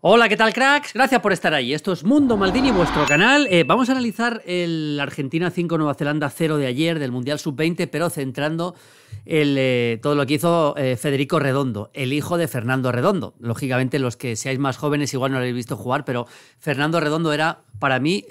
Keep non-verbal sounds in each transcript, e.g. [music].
Hola, ¿qué tal cracks? Gracias por estar ahí. Esto es Mundo Maldini, vuestro canal. Eh, vamos a analizar el Argentina 5, Nueva Zelanda 0 de ayer del Mundial Sub-20, pero centrando eh, todo lo que hizo eh, Federico Redondo, el hijo de Fernando Redondo. Lógicamente, los que seáis más jóvenes igual no lo habéis visto jugar, pero Fernando Redondo era para mí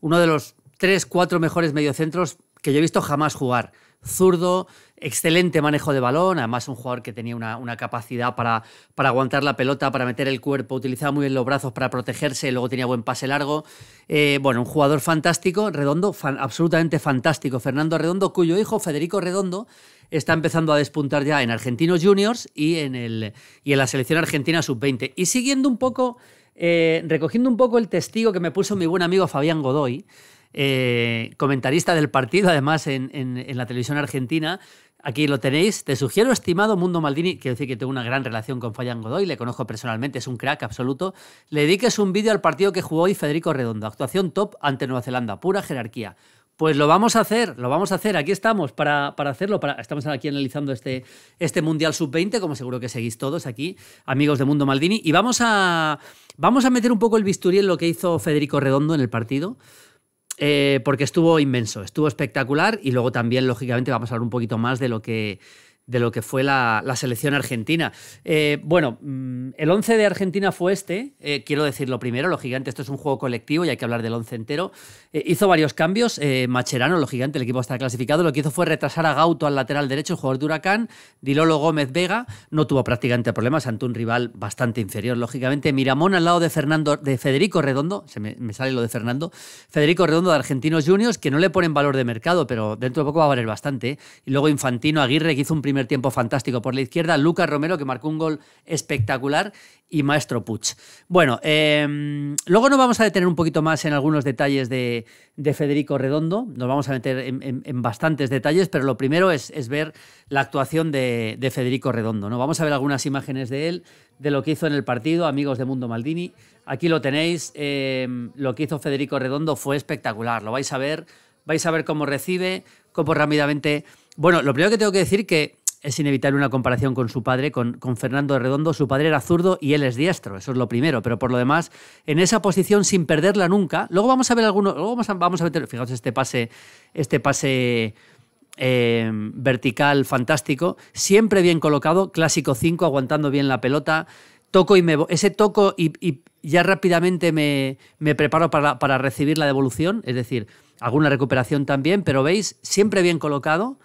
uno de los 3, 4 mejores mediocentros que yo he visto jamás jugar. Zurdo, excelente manejo de balón, además un jugador que tenía una, capacidad para, para, aguantar la pelota, para meter el cuerpo, utilizaba muy bien los brazos para protegerse, luego tenía buen pase largo. Eh, bueno, un jugador fantástico, redondo, absolutamente fantástico, Fernando Redondo, cuyo hijo, Federico Redondo, está empezando a despuntar ya en Argentinos Juniors y en, el, y en la selección argentina sub-20. Y siguiendo un poco, eh, recogiendo un poco el testigo que me puso mi buen amigo Fabián Godoy, eh, comentarista del partido, además en, la televisión argentina. Aquí lo tenéis. Te sugiero, estimado Mundo Maldini, quiero decir que tengo una gran relación con Fayán Godoy, le conozco personalmente, es un crack absoluto. Le dediques un vídeo al partido que jugó hoy Federico Redondo. Actuación top ante Nueva Zelanda, pura jerarquía. Pues lo vamos a hacer, lo vamos a hacer. Aquí estamos para, hacerlo. estamos aquí analizando este, este Mundial Sub-20, como seguro que seguís todos aquí, amigos de Mundo Maldini. Y vamos a, vamos a meter un poco el bisturí en lo que hizo Federico Redondo en el partido. Eh, porque estuvo inmenso, estuvo espectacular y luego también, lógicamente, vamos a hablar un poquito más de lo que de lo que fue la, selección argentina. Eh, bueno, mm, el 11 de Argentina fue este, eh, quiero decirlo primero, lo gigante, esto es un juego colectivo y hay que hablar del 11 entero. Eh, hizo varios cambios, Macherano, lo gigante, el equipo está clasificado, lo que hizo fue retrasar a Gauto al lateral derecho, el jugador de Huracán, Dilolo Gómez Vega, no tuvo prácticamente problemas ante un rival bastante inferior, lógicamente. Miramón al lado de, Fernando, de Federico Redondo, se me, me sale lo de Fernando, Federico Redondo de Argentinos Juniors, que no le ponen valor de mercado, pero dentro de poco va a valer bastante. Y luego Infantino Aguirre, que hizo un primer tiempo fantástico por la izquierda, Lucas Romero que marcó un gol espectacular y Maestro Puch. Bueno, em, luego nos vamos a detener un poquito más en algunos detalles de, Federico Redondo, nos vamos a meter en, bastantes detalles, pero lo primero es, ver la actuación de, Federico Redondo. ¿no? Vamos a ver algunas imágenes de él, de lo que hizo en el partido, amigos de Mundo Maldini. Aquí lo tenéis, em, lo que hizo Federico Redondo fue espectacular, lo vais a ver, vais a ver cómo recibe, cómo rápidamente... Bueno, lo primero que tengo que decir que es inevitable una comparación con su padre, con, con, Fernando Redondo. Su padre era zurdo y él es diestro, eso es lo primero. Pero por lo demás, en esa posición sin perderla nunca. Luego vamos a ver algunos. Luego vamos a, vamos a ver, fijaos, este pase. Este pase. Eh, vertical fantástico, siempre bien colocado, clásico 5, aguantando bien la pelota, toco y me ese toco y, ya rápidamente me, preparo para, para, recibir la devolución, es decir, alguna recuperación también, pero veis, siempre bien colocado,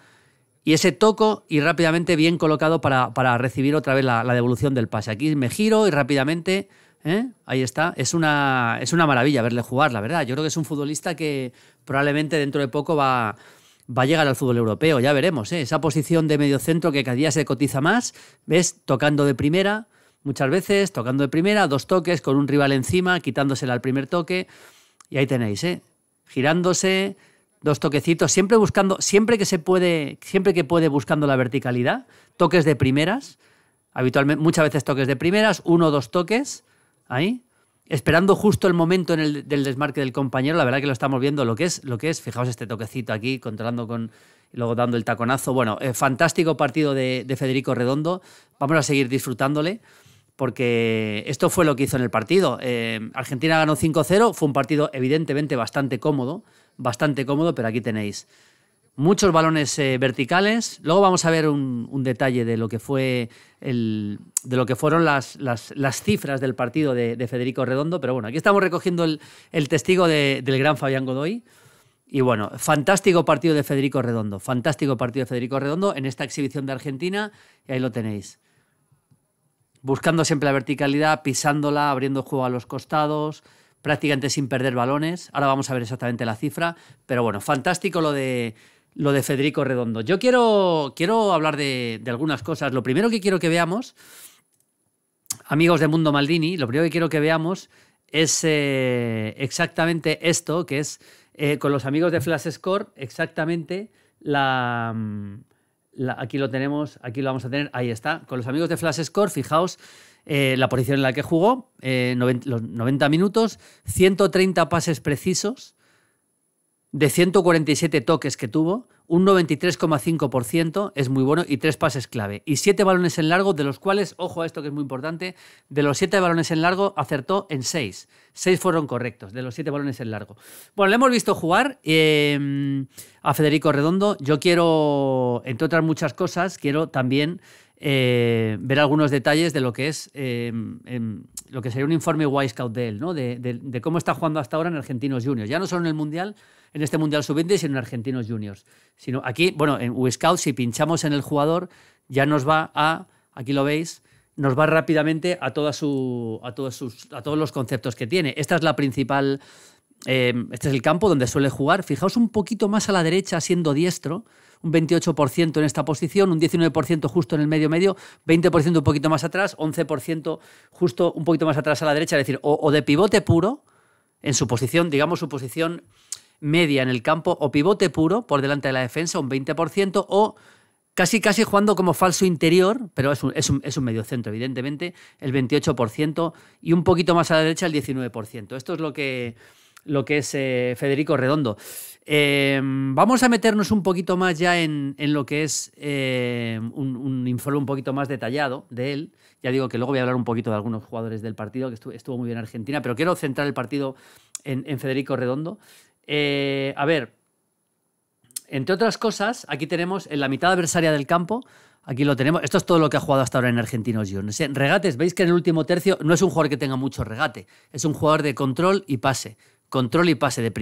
y ese toco y rápidamente bien colocado para, recibir otra vez la, devolución del pase. Aquí me giro y rápidamente, ¿eh? ahí está. Es una, es una maravilla verle jugar, la verdad. Yo creo que es un futbolista que probablemente dentro de poco va, va a llegar al fútbol europeo, ya veremos. ¿eh? Esa posición de medio centro que cada día se cotiza más, ves, tocando de primera, muchas veces, tocando de primera, dos toques con un rival encima, quitándosela al primer toque. Y ahí tenéis, ¿eh? girándose, dos toquecitos, siempre buscando, siempre que se puede, siempre que puede buscando la verticalidad, toques de primeras, habitualmente, muchas veces toques de primeras, uno o dos toques, ahí, esperando justo el momento del desmarque del compañero, la verdad que lo estamos viendo, lo que es, lo que es, fijaos este toquecito aquí, controlando con, luego dando el taconazo, bueno, eh, fantástico partido de Federico Redondo, vamos a seguir disfrutándole porque esto fue lo que hizo en el partido. Eh, Argentina ganó 5-0, fue un partido evidentemente bastante cómodo, bastante cómodo, pero aquí tenéis muchos balones eh, verticales. Luego vamos a ver un, detalle de lo que fue de lo que fueron las, cifras del partido de, Federico Redondo, pero bueno, aquí estamos recogiendo el, testigo del gran Fabián Godoy. Y bueno, fantástico partido de Federico Redondo, fantástico partido de Federico Redondo en esta exhibición de Argentina, y ahí lo tenéis buscando siempre la verticalidad, pisándola, abriendo juego a los costados, prácticamente sin perder balones. Ahora vamos a ver exactamente la cifra, pero bueno, fantástico lo de lo de Federico Redondo. Yo quiero, quiero hablar de, algunas cosas. Lo primero que quiero que veamos, amigos de Mundo Maldini, lo primero que quiero que veamos es eh, exactamente esto, que es eh, con los amigos de Flash Score, exactamente la... Mm, aquí lo tenemos, aquí lo vamos a tener, ahí está, con los amigos de Flash Score, fijaos eh, la posición en la que jugó, eh, los 90 minutos, 130 pases precisos, de 147 toques que tuvo, un 93,5% es muy bueno y tres pases clave. Y siete balones en largo, de los cuales, ojo a esto que es muy importante, de los siete balones en largo acertó en seis. Seis fueron correctos, de los siete balones en largo. Bueno, le hemos visto jugar em, a Federico Redondo. Yo quiero, entre otras muchas cosas, quiero también eh, ver algunos detalles de lo que es eh, em, lo que sería un informe Scout de él, ¿no? De, cómo está jugando hasta ahora en Argentinos Juniors. Ya no solo en el Mundial, en este Mundial Sub-20, sino en Argentinos Juniors. Sino aquí, bueno, en Scout si pinchamos en el jugador, ya nos va a, aquí lo veis, nos va rápidamente a, toda su, a, todos sus, a todos los conceptos que tiene. Esta es la principal Em, este es el campo donde suele jugar. Fijaos un poquito más a la derecha siendo diestro, un 28% en esta posición, un 19% justo en el medio medio, 20% un poquito más atrás, 11% justo un poquito más atrás a la derecha, es decir, o, de pivote puro, en su posición, digamos su posición media en el campo, o pivote puro por delante de la defensa, un 20%, o casi casi jugando como falso interior, pero es un medio centro, evidentemente, el 28% y un poquito más a la derecha el 19%. Esto es lo que lo que es eh, Federico Redondo. Eh, vamos a meternos un poquito más ya en, lo que es eh, un, informe un poquito más detallado de él. Ya digo que luego voy a hablar un poquito de algunos jugadores del partido, que estuvo, muy bien Argentina, pero quiero centrar el partido en, Federico Redondo. a ver, entre otras cosas, aquí tenemos en la mitad adversaria del campo, aquí lo tenemos, esto es todo lo que ha jugado hasta ahora en Argentinos Juniors. regates, veis que en el último tercio no es un jugador que tenga mucho regate, es un jugador de control y pase control y pase de,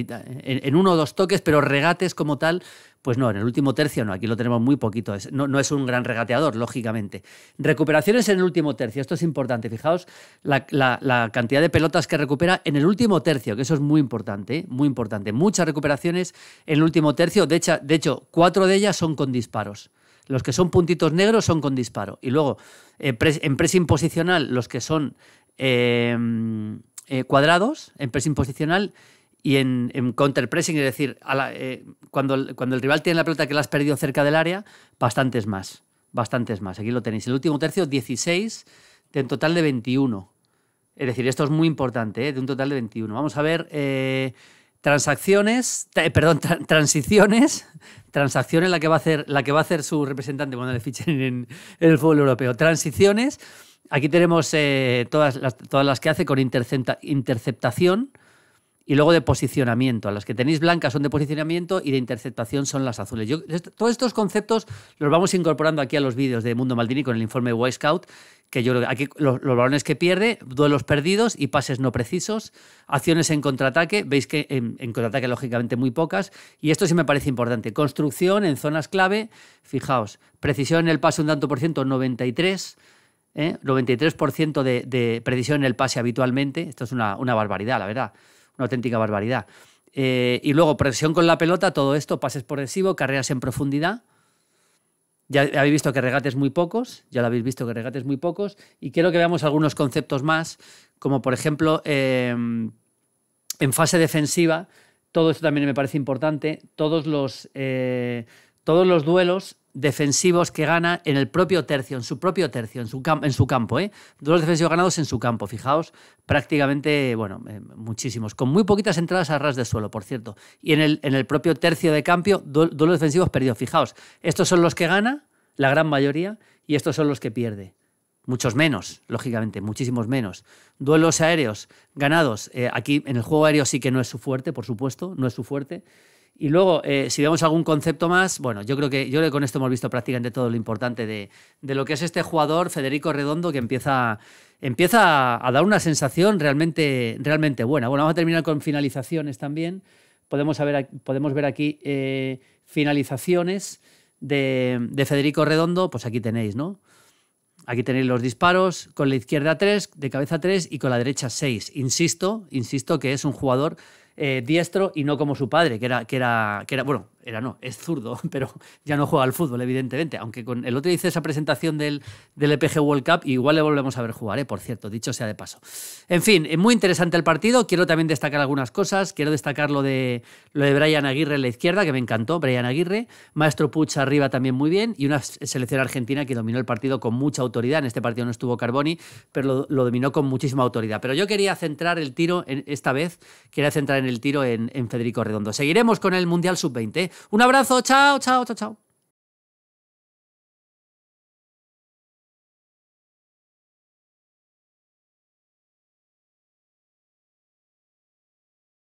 en, uno o dos toques, pero regates como tal, pues no, en el último tercio no, aquí lo tenemos muy poquito, no, es un gran regateador, lógicamente. Recuperaciones en el último tercio, esto es importante, fijaos la, cantidad de pelotas que recupera en el último tercio, que eso es muy importante, ¿eh? muy importante, muchas recuperaciones en el último tercio, de hecho, de hecho cuatro de ellas son con disparos. Los que son puntitos negros son con disparo. Y luego, eh, en pressing imposicional, los que son eh, eh, cuadrados en pressing posicional y en, en pressing, es decir, a eh, cuando, cuando el rival tiene la pelota que la has perdido cerca del área, bastantes más, bastantes más. Aquí lo tenéis. El último tercio, 16, de un total de 21. Es decir, esto es muy importante, eh, de un total de 21. Vamos a ver transacciones, perdón, transiciones, [laughs] transacciones la que va a hacer, la que va a hacer su representante cuando le fichen en, en el fútbol europeo. Transiciones Aquí tenemos eh, todas, las, todas las que hace con interceptación y luego de posicionamiento. Las que tenéis blancas son de posicionamiento y de interceptación son las azules. todos estos conceptos los vamos incorporando aquí a los vídeos de Mundo Maldini con el informe White Scout, que yo aquí los, balones que pierde, duelos perdidos y pases no precisos, acciones en contraataque, veis que en, en contraataque lógicamente muy pocas, y esto sí me parece importante. Construcción en zonas clave, fijaos, precisión en el pase un tanto por ciento, 93 93% ¿eh? de, precisión en el pase habitualmente. Esto es una, barbaridad, la verdad, una auténtica barbaridad. Eh, y luego presión con la pelota, todo esto, pases progresivos, carreras en profundidad. Ya habéis visto que regates muy pocos, ya lo habéis visto que regates muy pocos, y quiero que veamos algunos conceptos más, como por ejemplo em, en fase defensiva, todo esto también me parece importante, todos los... Eh, todos los duelos defensivos que gana en el propio tercio, en su propio tercio, en su, campo. ¿eh? Duelos defensivos ganados en su campo, fijaos, prácticamente, bueno, eh, muchísimos, con muy poquitas entradas a ras de suelo, por cierto. Y en el, en el propio tercio de cambio, duelos defensivos perdidos, fijaos. Estos son los que gana, la gran mayoría, y estos son los que pierde. Muchos menos, lógicamente, muchísimos menos. Duelos aéreos ganados, eh, aquí en el juego aéreo sí que no es su fuerte, por supuesto, no es su fuerte. Y luego, eh, si vemos algún concepto más, bueno, yo creo, que, yo con esto hemos visto prácticamente todo lo importante de, lo que es este jugador, Federico Redondo, que empieza, a dar una sensación realmente, realmente buena. Bueno, vamos a terminar con finalizaciones también. Podemos, ver, aquí eh, finalizaciones de, Federico Redondo, pues aquí tenéis, ¿no? Aquí tenéis los disparos, con la izquierda 3, de cabeza 3 y con la derecha 6. Insisto, insisto que es un jugador eh, diestro y no como su padre, que era, que era, que era bueno, era no, es zurdo, [laughs] pero ya no juega al fútbol, evidentemente. Aunque con el otro hice esa presentación del, del EPG World Cup, igual le volvemos a ver jugar, ¿eh? por cierto, dicho sea de paso. En fin, eh, muy interesante el partido. Quiero también destacar algunas cosas. Quiero destacar lo de, lo de Brian Aguirre en la izquierda, que me encantó, Brian Aguirre. Maestro Puch arriba también muy bien. Y una selección argentina que dominó el partido con mucha autoridad. En este partido no estuvo Carboni, pero lo, dominó con muchísima autoridad. Pero yo quería centrar el tiro, esta vez, quería centrar en el tiro en, en Federico Redondo. Seguiremos con el Mundial Sub-20. Un abrazo, chao, chao, chao, chao.